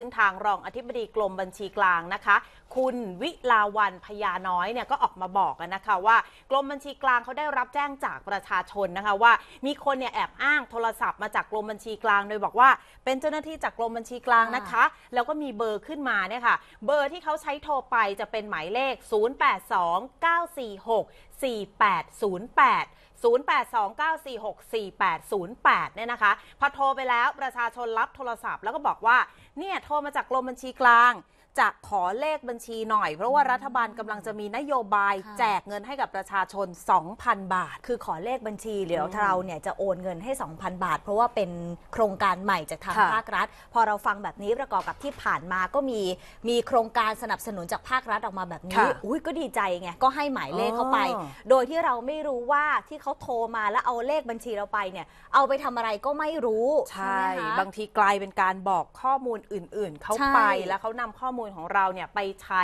ซึ่งทางรองอธิบดีกรมบัญชีกลางนะคะ คุณวิลาวันพญาน้อยเนี่ยก็ออกมาบอกนะคะว่า กรมบัญชีกลางเขาได้รับแจ้งจากประชาชนนะคะว่ามีคนเนี่ยแอบอ้างโทรศัพท์มาจากกรมบัญชีกลางโดยบอกว่าเป็นเจ้าหน้าที่จากกรมบัญชีกลางนะคะ แล้วก็มีเบอร์ขึ้นมาเนี่ยค่ะเบอร์ที่เขาใช้โทรไปจะเป็นหมายเลข 082 946 4808 0829464808 เนี่ยนะคะ พอโทรไปแล้วประชาชนรับโทรศัพท์แล้วก็บอกว่าเนี่ยโทรมาจากกรมบัญชีกลางจะขอเลขบัญชีหน่อยเพราะว่ารัฐบาลกำลังจะมีนโยบายแจกเงินให้กับประชาชน 2,000 บาท คือขอเลขบัญชีเดี๋ยวเราเนี่ยจะโอนเงินให้ 2,000 บาท เพราะว่าเป็นโครงการใหม่จากทางภาครัฐ พอเราฟังแบบนี้ประกอบกับที่ผ่านมาก็มีมีโครงการสนับสนุนจากภาครัฐออกมาแบบนี้อุ้ยก็ดีใจไงก็ให้หมายเลขเข้าไปโดยที่เราไม่รู้ว่าที่เขาโทรมาแล้วเอาเลขบัญชีเราไปเนี่ย เอาไปทำอะไรก็ไม่รู้ใช่ไหมคะบางทีกลายเป็นการบอกข้อมูลอื่นๆ เข้าไป แล้วเขานำข้อมูลของเราเนี่ยไปใช้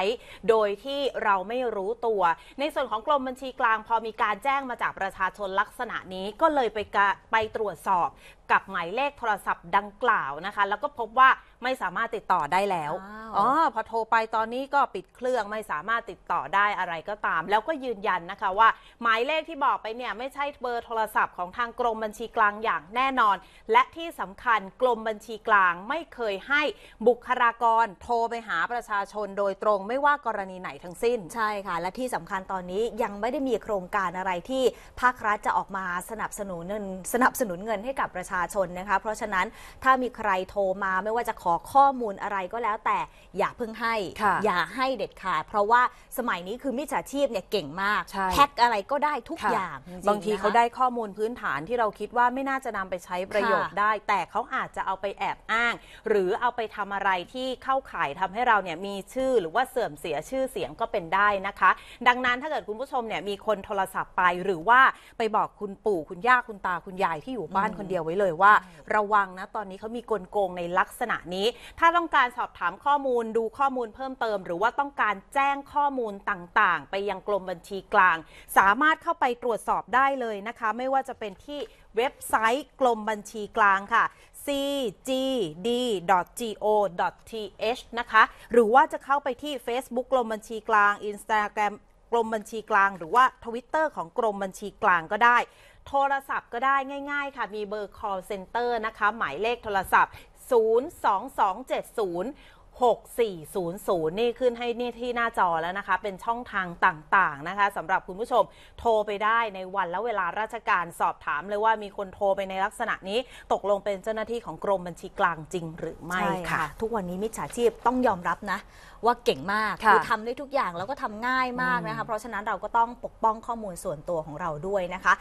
โดยที่เราไม่รู้ตัว ในส่วนของกรมบัญชีกลางพอมีการแจ้งมาจากประชาชนลักษณะนี้ ก็เลยไปไปตรวจสอบกับหมายเลขโทรศัพท์ดังกล่าวนะคะแล้วก็พบว่าไม่สามารถติดต่อได้แล้ว อ๋อ พอโทรไปตอนนี้ก็ปิดเครื่องไม่สามารถติดต่อได้อะไรก็ตาม แล้วก็ยืนยันนะคะว่า หมายเลขที่บอกไปเนี่ย ไม่ใช่เบอร์โทรศัพท์ของทางกรมบัญชีกลางอย่างแน่นอน และที่สำคัญกรมบัญชีกลางไม่เคยให้บุคลากร โทรไปหาประชาชนโดยตรงไม่ว่ากรณีไหนทั้งสิ้น ใช่ค่ะ และที่สำคัญตอนนี้ยังไม่ได้มีโครงการอะไรที่ภาครัฐจะออกมาสนับสนุนเงินสนับสนุนเงินให้กับประชาชนนะคะ เพราะฉะนั้นถ้ามีใครโทรมาไม่ว่าจะขออข้อมูลอะไรก็แล้วแต่อย่าเพิ่งให้อย่าให้เด็ดขาดเพราะว่าสมัยนี้คือมิจฉาชีพเนี่ยเก่งมากแฮ็กอะไรก็ได้ทุกอย่าง บางทีเขาได้ข้อมูลพื้นฐานที่เราคิดว่าไม่น่าจะนำไปใช้ประโยชน์ได้ แต่เขาอาจจะเอาไปแอบอ้าง หรือเอาไปทำอะไรที่เข้าข่ายทำให้เราเนี่ยมีชื่อหรือว่าเสื่อมเสียชื่อเสียงก็เป็นได้นะคะ ดังนั้นถ้าเกิดคุณผู้ชมเนี่ยมีคนโทรศัพท์ไปหรือว่าไปบอกคุณปู่คุณย่าคุณตาคุณยายที่อยู่บ้านคนเดียวไว้เลยว่า ระวังนะตอนนี้เขามีกลโกงในลักษณะนี้ี้ถ้าต้องการสอบถามข้อมูลดูข้อมูลเพิ่มเติม หรือว่าต้องการแจ้งข้อมูลต่างๆ ไปยังกรมบัญชีกลาง สามารถเข้าไปตรวจสอบได้เลยนะคะ ไม่ว่าจะเป็นที่เว็บไซต์กรมบัญชีกลางค่ะ cgd.go.th นะคะหรือว่าจะเข้าไปที่ Facebook กรมบัญชีกลาง Instagram กรมบัญชีกลาง หรือว่า Twitter ของกรมบัญชีกลางก็ได้ โทรศัพท์ก็ได้ง่าย ๆ ค่ะมีเบอร์ call center นะคะ หมายเลขโทรศัพท์02270 6400 นี่ขึ้นให้นี่ที่หน้าจอแล้วนะคะ เป็นช่องทางต่างๆนะคะสำหรับคุณผู้ชมโทรไปได้ในวันและเวลาราชการสอบถามเลยว่ามีคนโทรไปในลักษณะนี้ ตกลงเป็นเจ้าหน้าที่ของกรมบัญชีกลางจริงหรือไม่ค่ะ ทุกวันนี้มิจฉาชีพต้องยอมรับนะ ว่าเก่งมากคือทำได้ทุกอย่างแล้วก็ทำง่ายมากนะคะ เพราะฉะนั้นเราก็ต้องปกป้องข้อมูลส่วนตัวของเราด้วยนะคะ